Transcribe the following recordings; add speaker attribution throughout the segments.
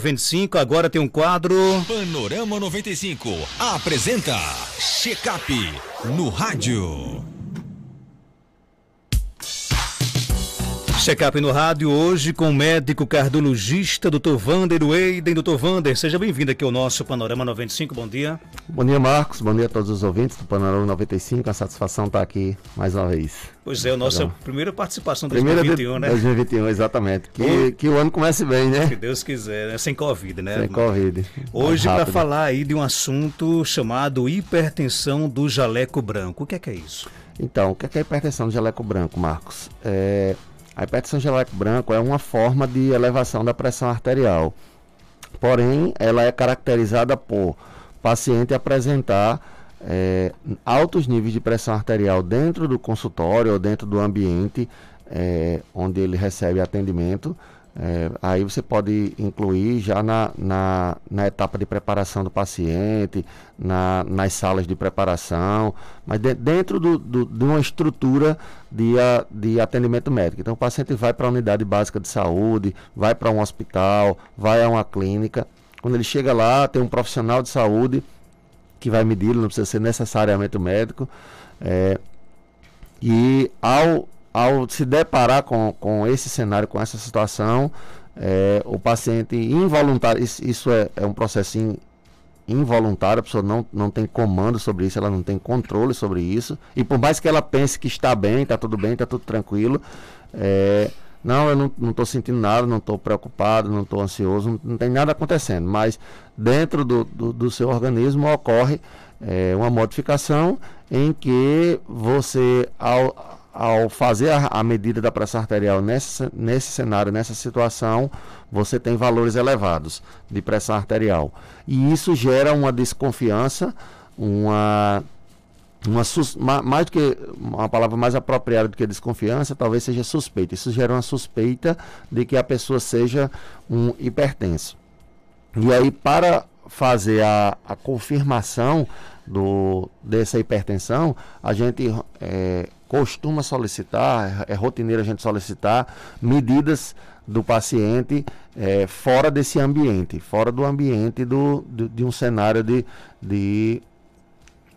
Speaker 1: 95, agora tem um quadro. Panorama 95 apresenta Checkup no rádio. Check-up no rádio hoje com o médico cardiologista doutor Vander Weiden. Doutor Vander, seja bem-vindo aqui ao nosso Panorama 95. Bom dia.
Speaker 2: Bom dia, Marcos. Bom dia a todos os ouvintes do Panorama 95. A satisfação estar tá aqui mais uma vez. Pois é, a nossa Perdão. Tá
Speaker 1: primeira participação de 2021, né?
Speaker 2: 2021, exatamente. Que, que o ano comece bem, né? Se
Speaker 1: Deus quiser, né? Sem Covid, né? Sem
Speaker 2: Covid. Hoje, para falar
Speaker 1: aí de um assunto chamado hipertensão
Speaker 2: do jaleco branco. O que é que é isso? Então, o que é, que é hipertensão do jaleco branco, Marcos? É a hipertensão geléico branco é uma forma de elevação da pressão arterial. Porém, ela é caracterizada por paciente apresentar é, altos níveis de pressão arterial dentro do consultório ou dentro do ambiente é, onde ele recebe atendimento, é, aí você pode incluir já na, na, na, etapa de preparação do paciente, na, nas salas de preparação, mas de, dentro do, do, de uma estrutura de, a, de atendimento médico. Então, o paciente vai para a unidade básica de saúde, vai para um hospital, vai a uma clínica. Quando ele chega lá, tem um profissional de saúde que vai medir, não precisa ser necessariamente o médico. É, e ao ao se deparar com, com esse cenário, com essa situação, é, o paciente involuntário, isso, isso é, é, um processo involuntário, a pessoa não, não tem comando sobre isso, ela não tem controle sobre isso, e por mais que ela pense que está bem, está tudo bem, está tudo tranquilo, é, não, eu não estou sentindo nada, não estou preocupado, não estou ansioso, não, não, tem nada acontecendo, mas dentro do, do, do seu organismo ocorre é, uma modificação em que você, ao, ao fazer a, a, medida da pressão arterial nessa, nesse cenário, nessa situação, você tem valores elevados de pressão arterial. E isso gera uma desconfiança, uma. Uma, mais do que uma palavra mais apropriada do que desconfiança, talvez seja suspeita. Isso gera uma suspeita de que a pessoa seja um hipertenso. E aí, para fazer a, a confirmação do, dessa hipertensão, a gente é, costuma solicitar, é, é rotineiro a gente solicitar medidas do paciente é, fora desse ambiente, fora do ambiente do, de um cenário de, de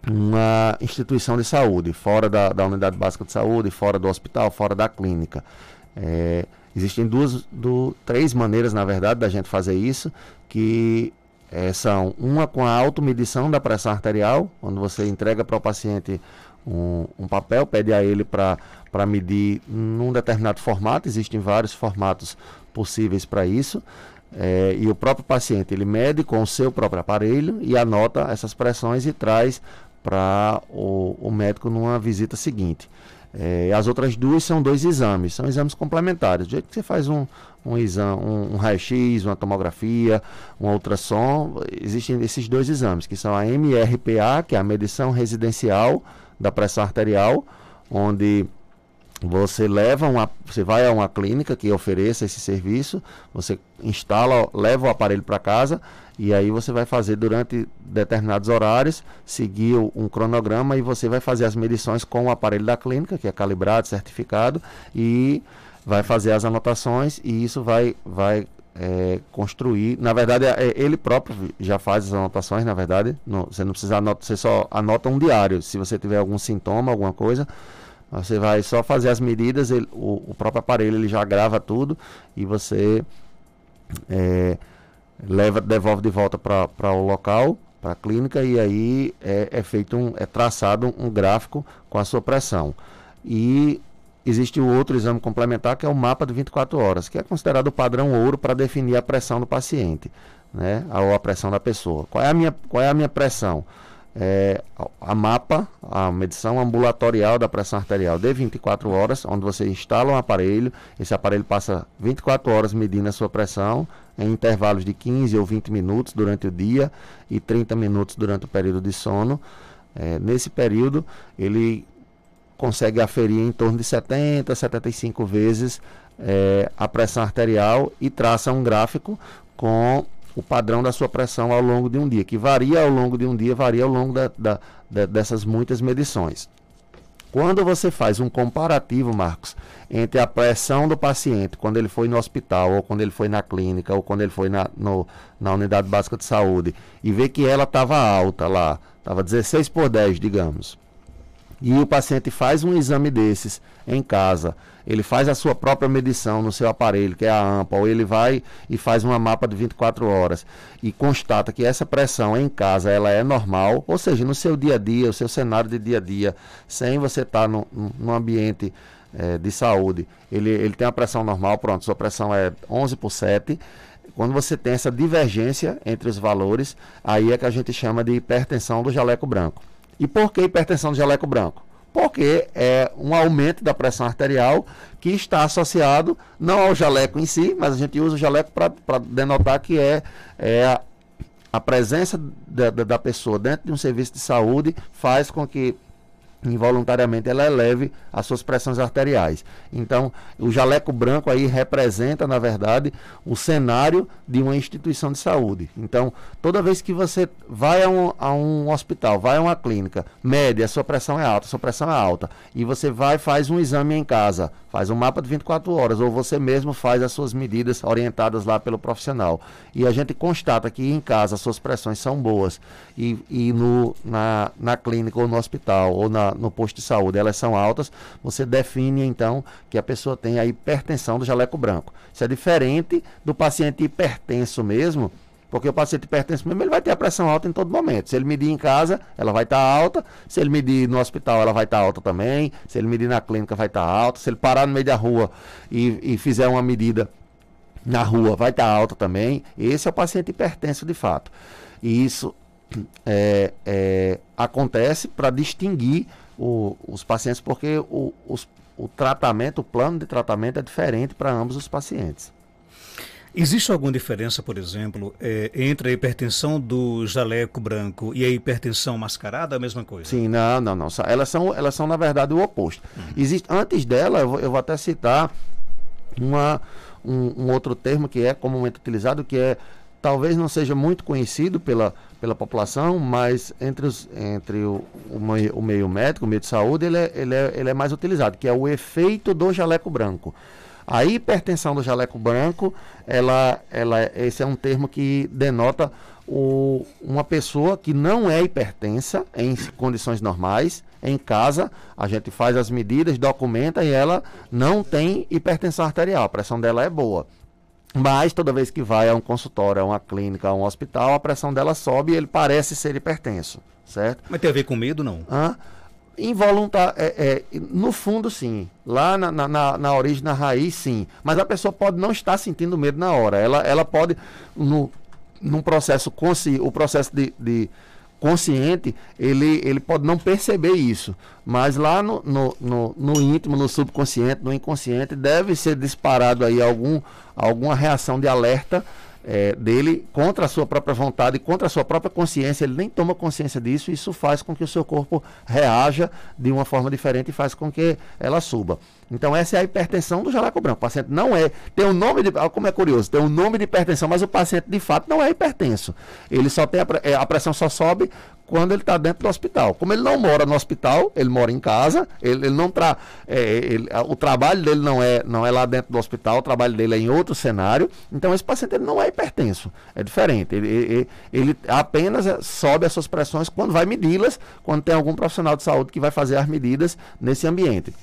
Speaker 2: uma instituição de saúde, fora da, da unidade básica de saúde, fora do hospital, fora da clínica. É, existem duas, do, três maneiras, na verdade, da gente fazer isso, que é, são uma com a automedição da pressão arterial, quando você entrega para o paciente um, um papel, pede a ele para medir num determinado formato, existem vários formatos possíveis para isso. É, e o próprio paciente ele mede com o seu próprio aparelho e anota essas pressões e traz para o, o, médico numa visita seguinte. É, as outras duas são dois exames, são exames complementares. Do jeito que você faz um, um exame, um, um raio-x, uma tomografia, um ultrassom, existem esses dois exames, que são a MRPA, que é a medição residencial da pressão arterial, onde você leva uma, você vai a uma clínica que ofereça esse serviço, você instala, leva o aparelho para casa e aí você vai fazer durante determinados horários, seguir um cronograma e você vai fazer as medições com o aparelho da clínica, que é calibrado, certificado e vai fazer as anotações e isso vai vai é, construir. Na verdade, é, ele próprio já faz as anotações, na verdade. Não, você não precisa anotar, você só anota um diário. Se você tiver algum sintoma, alguma coisa, você vai só fazer as medidas, ele, o, o, próprio aparelho ele já grava tudo e você é, leva, devolve de volta para o local, para a clínica, e aí é, é feito um, é traçado um, um gráfico com a sua pressão. E existe o outro exame complementar, que é o mapa de 24 horas, que é considerado o padrão ouro para definir a pressão do paciente, né? ou a pressão da pessoa. Qual é a minha, qual é a minha pressão? É, a mapa, a medição ambulatorial da pressão arterial de 24 horas, onde você instala um aparelho, esse aparelho passa 24 horas medindo a sua pressão em intervalos de 15 ou 20 minutos durante o dia e 30 minutos durante o período de sono. É, nesse período, ele consegue aferir em torno de 70, 75 vezes é, a pressão arterial e traça um gráfico com o padrão da sua pressão ao longo de um dia, que varia ao longo de um dia, varia ao longo da, da, da, dessas muitas medições. Quando você faz um comparativo, Marcos, entre a pressão do paciente quando ele foi no hospital, ou quando ele foi na clínica, ou quando ele foi na, no, na unidade básica de saúde, e vê que ela estava alta lá, estava 16 por 10, digamos e o paciente faz um exame desses em casa, ele faz a sua própria medição no seu aparelho, que é a AMPA, ou ele vai e faz uma mapa de 24 horas e constata que essa pressão em casa ela é normal, ou seja, no seu dia a dia, o seu cenário de dia a dia, sem você estar tá num, ambiente é, de saúde, ele, ele tem a pressão normal, pronto, sua pressão é 11 por 7, quando você tem essa divergência entre os valores, aí é que a gente chama de hipertensão do jaleco branco. E por que hipertensão do jaleco branco? Porque é um aumento da pressão arterial que está associado não ao jaleco em si, mas a gente usa o jaleco para denotar que é, é a, a presença da, da, da pessoa dentro de um serviço de saúde faz com que involuntariamente ela eleve as suas pressões arteriais. Então, o jaleco branco aí representa, na verdade, o cenário de uma instituição de saúde. Então, toda vez que você vai a um, a um hospital, vai a uma clínica, mede, a sua pressão é alta, sua pressão é alta, e você vai faz um exame em casa, Faz um mapa de 24 horas, ou você mesmo faz as suas medidas orientadas lá pelo profissional. E a gente constata que em casa as suas pressões são boas, e, e no, na, na clínica, ou no hospital, ou na, no posto de saúde, elas são altas, você define então que a pessoa tem a hipertensão do jaleco branco. Isso é diferente do paciente hipertenso mesmo, porque o paciente hipertenso ele vai ter a pressão alta em todo momento. Se ele medir em casa, ela vai estar tá alta. Se ele medir no hospital, ela vai estar tá alta também. Se ele medir na clínica, vai estar tá alta. Se ele parar no meio da rua e, e fizer uma medida na rua, vai estar tá alta também. Esse é o paciente hipertenso de fato. E isso é, é, acontece para distinguir o, os pacientes, porque o, os, o tratamento, o plano de tratamento é diferente para ambos os pacientes.
Speaker 1: Existe alguma diferença, por exemplo, é, entre a hipertensão do jaleco branco e a hipertensão mascarada? A mesma coisa?
Speaker 2: Sim, não, não, não. Elas são, elas são na verdade, o oposto. Uhum. Existe, antes dela, eu vou, eu vou até citar uma, um, um, outro termo que é comumente utilizado, que é talvez não seja muito conhecido pela, pela população, mas entre, os, entre o, o, meio, o meio médico, o meio de saúde, ele é, ele, é, ele é mais utilizado, que é o efeito do jaleco branco. A hipertensão do jaleco branco, ela, ela, esse é um termo que denota o, uma pessoa que não é hipertensa em condições normais, em casa, a gente faz as medidas, documenta e ela não tem hipertensão arterial, a pressão dela é boa. Mas toda vez que vai a um consultório, a uma clínica, a um hospital, a pressão dela sobe e ele parece ser hipertenso, certo? Mas tem a ver com medo, não? Hã? Ah, Involuntar, é, é, no fundo, sim. Lá na, na, na, origem, na raiz, sim. Mas a pessoa pode não estar sentindo medo na hora. Ela, ela pode, no, num processo consci, o processo de, de consciente, ele, ele pode não perceber isso. Mas lá no, no, no, no, íntimo, no subconsciente, no inconsciente, deve ser disparado aí algum, alguma reação de alerta é, dele contra a sua própria vontade, contra a sua própria consciência, ele nem toma consciência disso, isso faz com que o seu corpo reaja de uma forma diferente e faz com que ela suba. Então essa é a hipertensão do jaleco branco. O paciente não é, tem o um nome de, ah, como é curioso, tem o um nome de hipertensão, mas o paciente de fato não é hipertenso. Ele só tem a, é, a pressão só sobe quando ele está dentro do hospital. Como ele não mora no hospital, ele mora em casa, ele, ele não tra é, ele, o trabalho dele não é, não é lá dentro do hospital, o trabalho dele é em outro cenário. Então esse paciente ele não é hipertenso, é diferente. Ele, ele, ele apenas sobe as suas pressões quando vai medi-las, quando tem algum profissional de saúde que vai fazer as medidas nesse ambiente.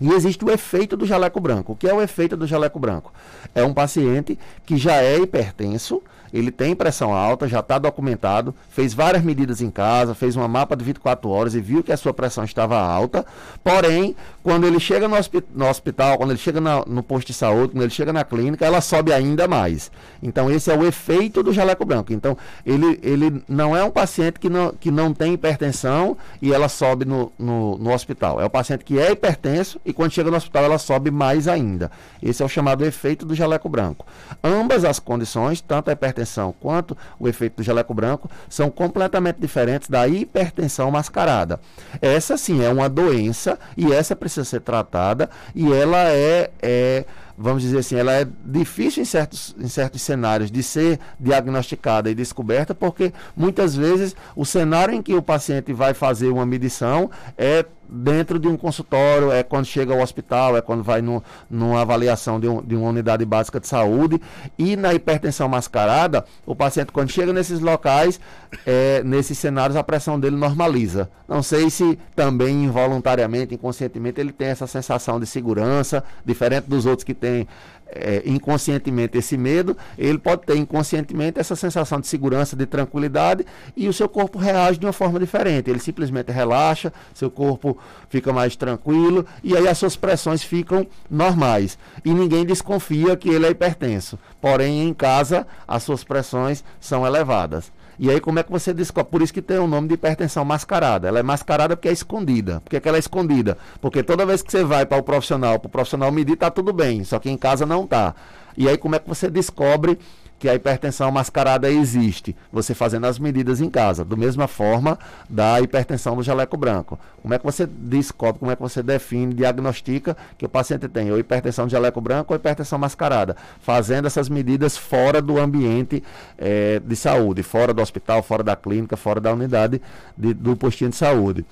Speaker 2: E existe o efeito do jaleco branco. O que é o efeito do jaleco branco? É um paciente que já é hipertenso, ele tem pressão alta, já está documentado, fez várias medidas em casa, fez uma mapa de 24 horas e viu que a sua pressão estava alta. Porém, quando ele chega no, hospi no hospital, quando ele chega na, no posto de saúde, quando ele chega na clínica, ela sobe ainda mais. Então, esse é o efeito do jaleco branco. Então, ele, ele não é um paciente que não, que não tem hipertensão e ela sobe no, no, no hospital. É o paciente que é hipertenso e quando chega no hospital ela sobe mais ainda. Esse é o chamado efeito do jaleco branco. Ambas as condições, tanto a hipertensão hipertensão quanto o efeito do jaleco branco são completamente diferentes da hipertensão mascarada. Essa sim é uma doença e essa precisa ser tratada e ela é, é vamos dizer assim, ela é difícil em certos, em certos cenários de ser diagnosticada e descoberta, porque muitas vezes o cenário em que o paciente vai fazer uma medição é dentro de um consultório, é quando chega ao hospital, é quando vai no, numa avaliação de, um, de uma unidade básica de saúde. E na hipertensão mascarada, o paciente, quando chega nesses locais, é, nesses cenários, a pressão dele normaliza. Não sei se também involuntariamente, inconscientemente, ele tem essa sensação de segurança, diferente dos outros que têm é, inconscientemente esse medo, ele pode ter inconscientemente essa sensação de segurança, de tranquilidade, e o seu corpo reage de uma forma diferente. Ele simplesmente relaxa, seu corpo fica mais tranquilo, e aí as suas pressões ficam normais. E ninguém desconfia que ele é hipertenso. Porém, em casa, as suas pressões são elevadas. E aí como é que você descobre? Por isso que tem o nome de hipertensão mascarada. Ela é mascarada porque é escondida. Por que, é que ela é escondida? Porque toda vez que você vai para o profissional, para o profissional medir, está tudo bem, só que em casa não tá. E aí como é que você descobre que a hipertensão mascarada existe, você fazendo as medidas em casa, da mesma forma da hipertensão do jaleco branco. Como é que você descobre, como é que você define, diagnostica que o paciente tem ou hipertensão de jaleco branco ou hipertensão mascarada, fazendo essas medidas fora do ambiente eh, de saúde, fora do hospital, fora da clínica, fora da unidade de, do postinho de saúde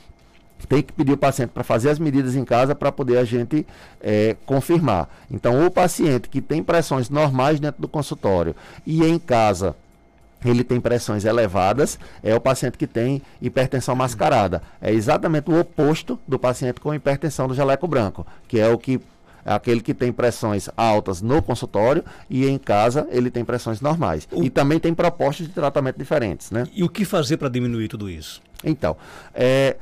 Speaker 2: tem que pedir o paciente para fazer as medidas em casa para poder a gente é, confirmar. Então, o paciente que tem pressões normais dentro do consultório e em casa ele tem pressões elevadas, é o paciente que tem hipertensão mascarada. É exatamente o oposto do paciente com hipertensão do jaleco branco, que é o que é aquele que tem pressões altas no consultório e em casa ele tem pressões normais. O... E também tem propostas de tratamento diferentes, né? E o que fazer para diminuir tudo isso? Então, é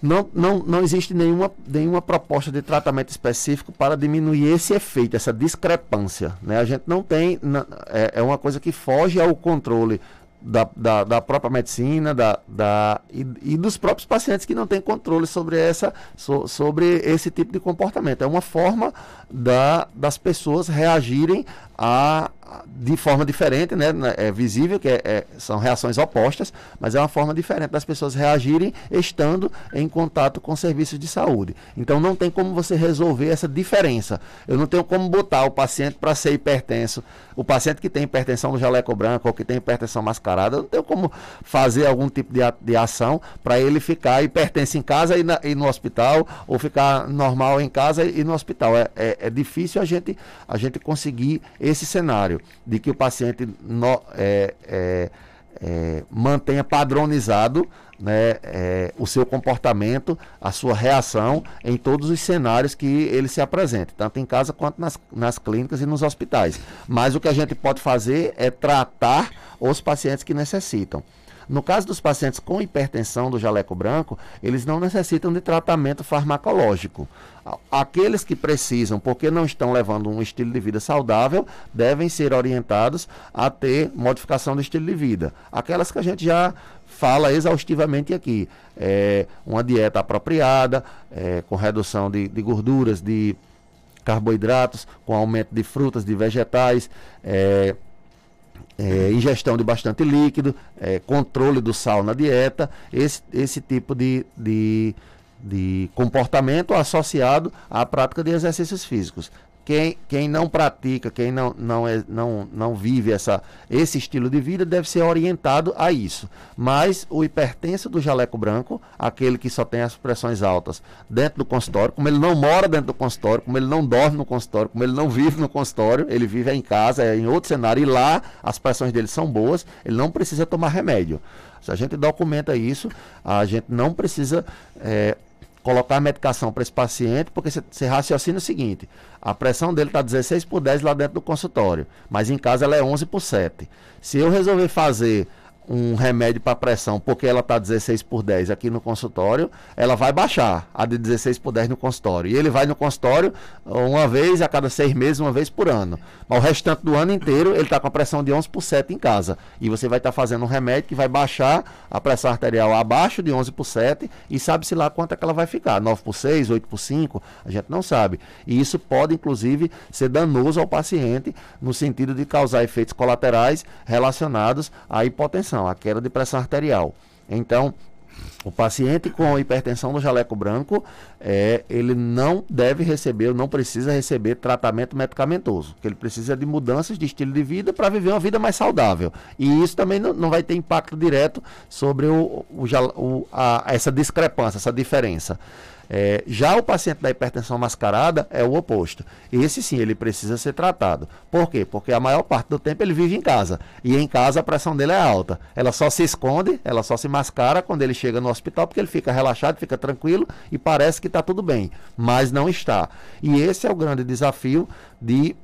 Speaker 2: não, não, não existe nenhuma, nenhuma proposta de tratamento específico para diminuir esse efeito, essa discrepância. Né? A gente não tem, é, é uma coisa que foge ao controle da, da, da, própria medicina da, da, e, e, dos próprios pacientes que não têm controle sobre, essa, so, sobre esse tipo de comportamento. É uma forma da, das pessoas reagirem a, de forma diferente, né? É, é visível que é, é, são reações opostas, mas é uma forma diferente das pessoas reagirem estando em contato com serviços de saúde. Então não tem como você resolver essa diferença. Eu não tenho como botar o paciente para ser hipertenso, o paciente que tem hipertensão no jaleco branco ou que tem hipertensão mascarada mascarada, não tem como fazer algum tipo de, a, de ação para ele ficar e pertence em casa e, na, e, no hospital, ou ficar normal em casa e, e no hospital. É, é, é, difícil a gente, a gente conseguir esse cenário de que o paciente no, é, é é, mantenha padronizado né, é, o seu comportamento, a sua reação em todos os cenários que ele se apresente, tanto em casa quanto nas, nas clínicas e nos hospitais. Mas o que a gente pode fazer é tratar os pacientes que necessitam. No caso dos pacientes com hipertensão do jaleco branco, eles não necessitam de tratamento farmacológico. Aqueles que precisam, porque não estão levando um estilo de vida saudável, devem ser orientados a ter modificação do estilo de vida. Aquelas que a gente já fala exaustivamente aqui. É, uma dieta apropriada, é, com redução de, de gorduras, de carboidratos, com aumento de frutas, de vegetais, é, é, ingestão de bastante líquido, é, controle do sal na dieta, esse, esse tipo de, de, de comportamento associado à prática de exercícios físicos quem, quem não pratica, quem não, não, é, não, não vive essa, esse estilo de vida deve ser orientado a isso. Mas o hipertenso do jaleco branco, aquele que só tem as pressões altas dentro do consultório, como ele não mora dentro do consultório, como ele não dorme no consultório, como ele não vive no consultório, ele vive em casa, é em outro cenário, e lá as pressões dele são boas, ele não precisa tomar remédio. Se a gente documenta isso, a gente não precisa é, colocar medicação para esse paciente, porque você raciocina o seguinte: a pressão dele está 16 por 10 lá dentro do consultório, mas em casa ela é 11 por 7. Se eu resolver fazer um remédio para pressão, porque ela está 16 por 10 aqui no consultório, ela vai baixar a de 16 por 10 no consultório. E ele vai no consultório uma vez a cada seis meses, uma vez por ano. Mas o restante do ano inteiro ele está com a pressão de 11 por 7 em casa. E você vai estar tá fazendo um remédio que vai baixar a pressão arterial abaixo de 11 por 7 e sabe-se lá quanto é que ela vai ficar. 9 por 6, 8 por 5, a gente não sabe. E isso pode, inclusive, ser danoso ao paciente no sentido de causar efeitos colaterais relacionados à hipotensão pressão, a queda de pressão arterial. Então, o paciente com hipertensão do jaleco branco, é, ele não deve receber, não precisa receber tratamento medicamentoso, que ele precisa de mudanças de estilo de vida para viver uma vida mais saudável. E isso também não, não vai ter impacto direto sobre o, o, o a, essa discrepância, essa diferença. É, já o paciente da hipertensão mascarada é o oposto. Esse sim, ele precisa ser tratado. Por quê? Porque a maior parte do tempo ele vive em casa. E em casa a pressão dele é alta. Ela só se esconde, ela só se mascara quando ele chega no hospital, porque ele fica relaxado, fica tranquilo e parece que está tudo bem. Mas não está. E esse é o grande desafio de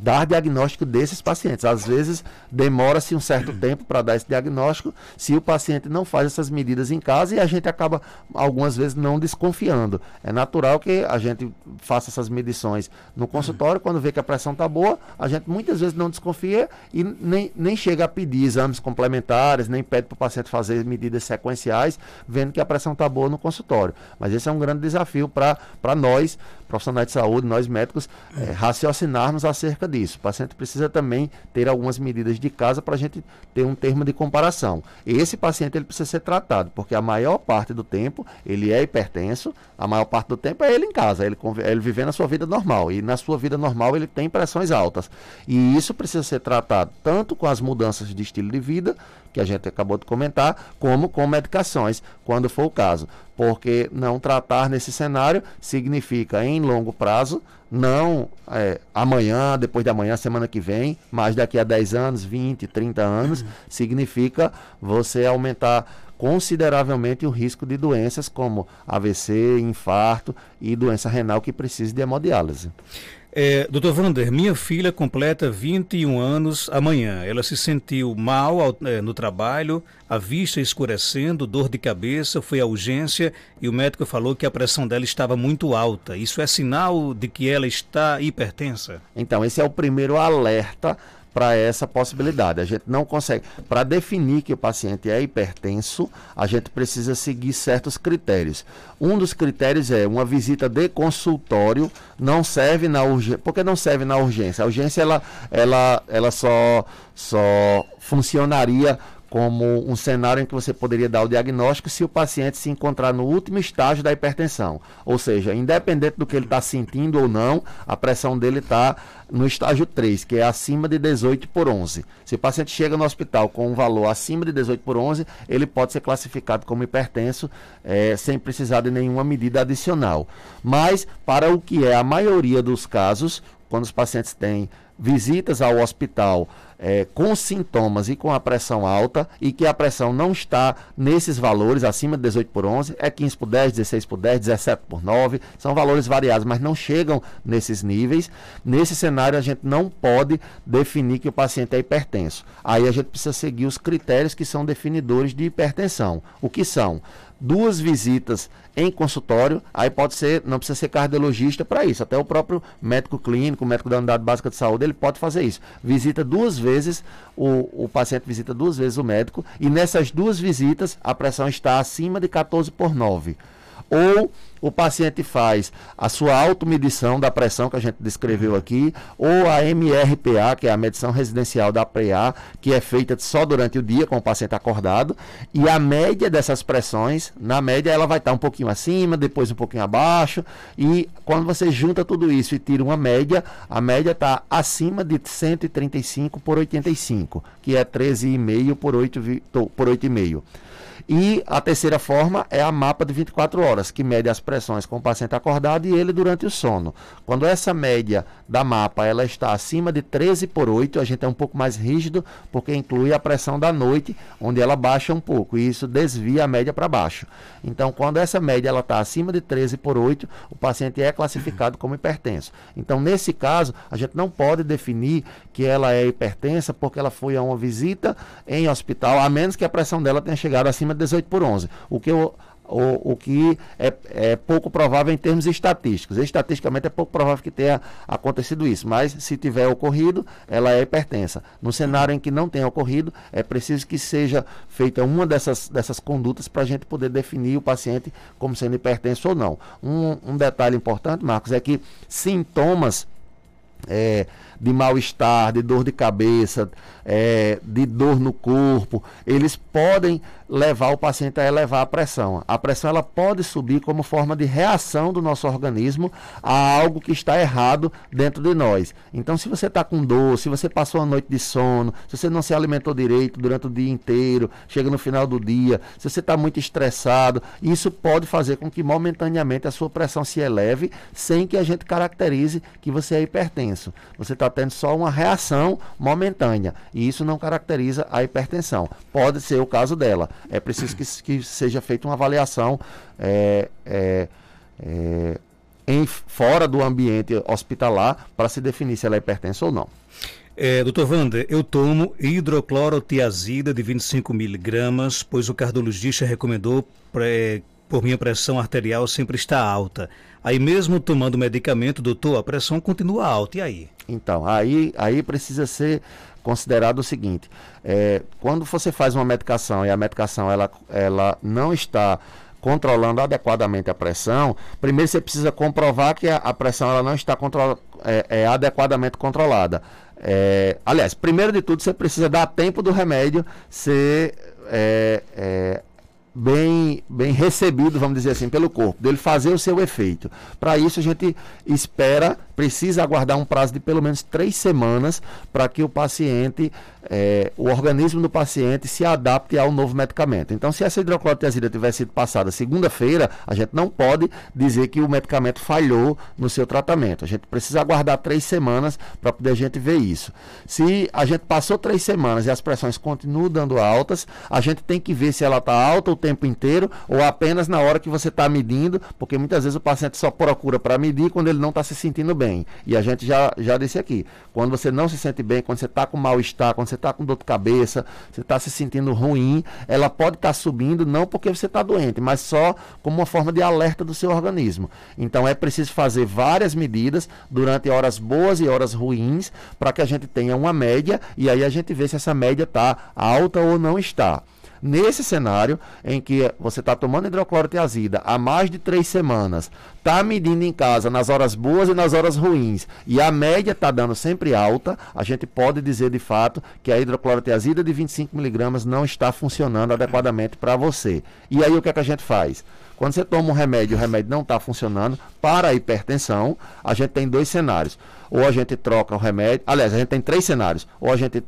Speaker 2: dar diagnóstico desses pacientes. Às vezes demora-se um certo tempo para dar esse diagnóstico, se o paciente não faz essas medidas em casa e a gente acaba algumas vezes não desconfiando. É natural que a gente faça essas medições no consultório, quando vê que a pressão está boa, a gente muitas vezes não desconfia e nem, nem chega a pedir exames complementares, nem pede para o paciente fazer medidas sequenciais, vendo que a pressão está boa no consultório. Mas esse é um grande desafio para nós, profissionais de saúde, nós médicos, é, é raciocinarmos acerca disso. O paciente precisa também ter algumas medidas de casa para a gente ter um termo de comparação. Esse paciente ele precisa ser tratado, porque a maior parte do tempo ele é hipertenso, a maior parte do tempo é ele em casa, ele, ele vivendo a sua vida normal. E na sua vida normal ele tem pressões altas. E isso precisa ser tratado tanto com as mudanças de estilo de vida, que a gente acabou de comentar, como com medicações, quando for o caso. Porque não tratar nesse cenário significa, em longo prazo, não é, amanhã, depois de amanhã, semana que vem, mas daqui a 10 anos, 20, 30 anos, uhum. significa você aumentar consideravelmente o risco de doenças como AVC, infarto e doença renal que precisa de hemodiálise.
Speaker 1: É, Doutor Vander, minha filha completa 21 anos amanhã. Ela se sentiu mal ao, é, no trabalho, a vista escurecendo, dor de cabeça, foi à urgência e o médico falou que a pressão dela estava muito alta. Isso é sinal de que ela está hipertensa?
Speaker 2: Então, esse é o primeiro alerta para essa possibilidade. A gente não consegue. Para definir que o paciente é hipertenso, a gente precisa seguir certos critérios. Um dos critérios é uma visita de consultório não serve na urgência. Por que não serve na urgência? A urgência ela, ela, ela só, só funcionaria como um cenário em que você poderia dar o diagnóstico se o paciente se encontrar no último estágio da hipertensão. Ou seja, independente do que ele está sentindo ou não, a pressão dele está no estágio 3, que é acima de 18 por 11. Se o paciente chega no hospital com um valor acima de 18 por 11, ele pode ser classificado como hipertenso é, sem precisar de nenhuma medida adicional. Mas, para o que é a maioria dos casos, quando os pacientes têm visitas ao hospital é, com sintomas e com a pressão alta e que a pressão não está nesses valores acima de 18 por 11, é 15 por 10, 16 por 10, 17 por 9, são valores variados, mas não chegam nesses níveis. Nesse cenário, a gente não pode definir que o paciente é hipertenso. Aí a gente precisa seguir os critérios que são definidores de hipertensão. O que são? duas visitas em consultório, aí pode ser, não precisa ser cardiologista para isso, até o próprio médico clínico, médico da unidade básica de saúde, ele pode fazer isso. Visita duas vezes, o, o paciente visita duas vezes o médico, e nessas duas visitas a pressão está acima de 14 por 9 ou o paciente faz a sua automedição da pressão que a gente descreveu uhum. aqui, ou a MRPA, que é a medição residencial da PA, que é feita só durante o dia com o paciente acordado, e a média dessas pressões, na média ela vai estar um pouquinho acima, depois um pouquinho abaixo, e quando você junta tudo isso e tira uma média, a média está acima de 135 por 85, que é 13,5 por 8,5. Por 8,5. E a terceira forma é a mapa de 24 horas, que mede as pressões com o paciente acordado e ele durante o sono. Quando essa média da mapa ela está acima de 13 por 8, a gente é um pouco mais rígido, porque inclui a pressão da noite, onde ela baixa um pouco, e isso desvia a média para baixo. Então, quando essa média ela está acima de 13 por 8, o paciente é classificado como hipertenso. Então, nesse caso, a gente não pode definir que ela é hipertensa porque ela foi a uma visita em hospital, a menos que a pressão dela tenha chegado acima forma é 18 por 11, o que, o, o que é, é, pouco provável em termos estatísticos. Estatisticamente é pouco provável que tenha acontecido isso, mas se tiver ocorrido, ela é hipertensa. No cenário em que não tenha ocorrido, é preciso que seja feita uma dessas, dessas condutas para a gente poder definir o paciente como sendo hipertenso ou não. Um, um detalhe importante, Marcos, é que sintomas. É, de mal-estar, de dor de cabeça, é, de dor no corpo, eles podem levar o paciente a elevar a pressão. A pressão ela pode subir como forma de reação do nosso organismo a algo que está errado dentro de nós. Então, se você está com dor, se você passou a noite de sono, se você não se alimentou direito durante o dia inteiro, chega no final do dia, se você está muito estressado, isso pode fazer com que momentaneamente a sua pressão se eleve sem que a gente caracterize que você é hipertenso. Você está tendo só uma reação momentânea. E isso não caracteriza a hipertensão. Pode ser o caso dela. É preciso que, que seja feita uma avaliação é, é, é, em, fora do ambiente hospitalar para se definir se ela é hipertensa ou não.
Speaker 1: É, doutor Wander, eu tomo hidroclorotiazida de 25 miligramas, pois o cardiologista recomendou por minha pressão arterial sempre está alta. Aí mesmo tomando medicamento, doutor, a pressão continua
Speaker 2: alta. E aí? Então, aí, aí precisa ser considerado o seguinte: é, quando você faz uma medicação e a medicação ela, ela não está controlando adequadamente a pressão, primeiro você precisa comprovar que a, a pressão ela não está control, é, é adequadamente controlada. É, aliás, primeiro de tudo, você precisa dar tempo do remédio ser é, é, bem, bem recebido, vamos dizer assim, pelo corpo, dele fazer o seu efeito. Para isso, a gente espera precisa aguardar um prazo de pelo menos três semanas para que o paciente, é, o organismo do paciente se adapte ao novo medicamento. Então, se essa hidroclorotiazida tivesse sido passada segunda-feira, a gente não pode dizer que o medicamento falhou no seu tratamento. A gente precisa aguardar três semanas para poder a gente ver isso. Se a gente passou três semanas e as pressões continuam dando altas, a gente tem que ver se ela está alta o tempo inteiro ou apenas na hora que você está medindo, porque muitas vezes o paciente só procura para medir quando ele não está se sentindo bem bem. E a gente já, já disse aqui: quando você não se sente bem, quando você está com mal-estar, quando você está com dor de cabeça, você está se sentindo ruim, ela pode estar tá subindo, não porque você está doente, mas só como uma forma de alerta do seu organismo. Então é preciso fazer várias medidas durante horas boas e horas ruins para que a gente tenha uma média e aí a gente vê se essa média está alta ou não está. Nesse cenário em que você está tomando hidroclorotiazida há mais de três semanas, está medindo em casa nas horas boas e nas horas ruins, e a média está dando sempre alta, a gente pode dizer de fato que a hidroclorotiazida de 25mg não está funcionando adequadamente para você. E aí o que, é que a gente faz? Quando você toma um remédio, o remédio não está funcionando para a hipertensão, a gente tem dois cenários. Ou a gente troca o remédio, aliás, a gente tem três cenários. Ou a gente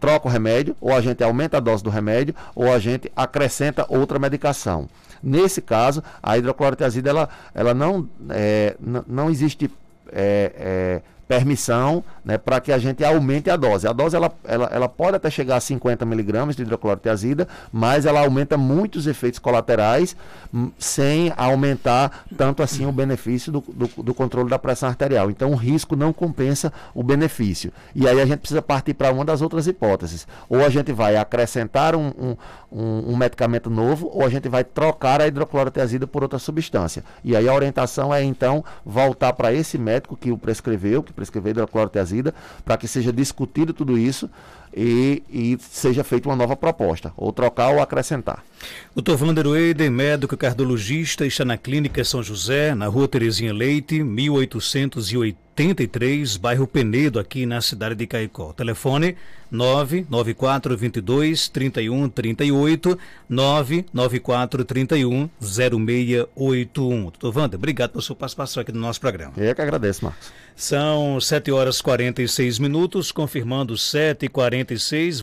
Speaker 2: troca o remédio, ou a gente aumenta a dose do remédio, ou a gente acrescenta outra medicação. Nesse caso, a hidroclorotiazida ela, ela não, é, não existe é, é, permissão né, para que a gente aumente a dose. A dose ela, ela, ela pode até chegar a 50 miligramas de hidroclorotiazida, mas ela aumenta muitos efeitos colaterais hum, sem aumentar tanto assim o benefício do, do, do, controle da pressão arterial. Então o risco não compensa o benefício. E aí a gente precisa partir para uma das outras hipóteses. Ou a gente vai acrescentar um, um, um medicamento novo, ou a gente vai trocar a hidroclorotiazida por outra substância. E aí a orientação é então voltar para esse médico que o prescreveu, que prescrever a clorotiazida, para que seja discutido tudo isso e, e, seja feita uma nova proposta, ou trocar ou acrescentar.
Speaker 1: Dr. Vander Weiden, médico cardiologista, está na Clínica São José, na rua Terezinha Leite, 1880. 83, bairro Penedo, aqui na cidade de Caicó. Telefone 994 22 31 38 994 31 0681. Doutor Wander, obrigado pela sua participação aqui no nosso programa.
Speaker 2: Eu que agradeço, Marcos.
Speaker 1: São 7 horas 46 minutos, confirmando 7 h 46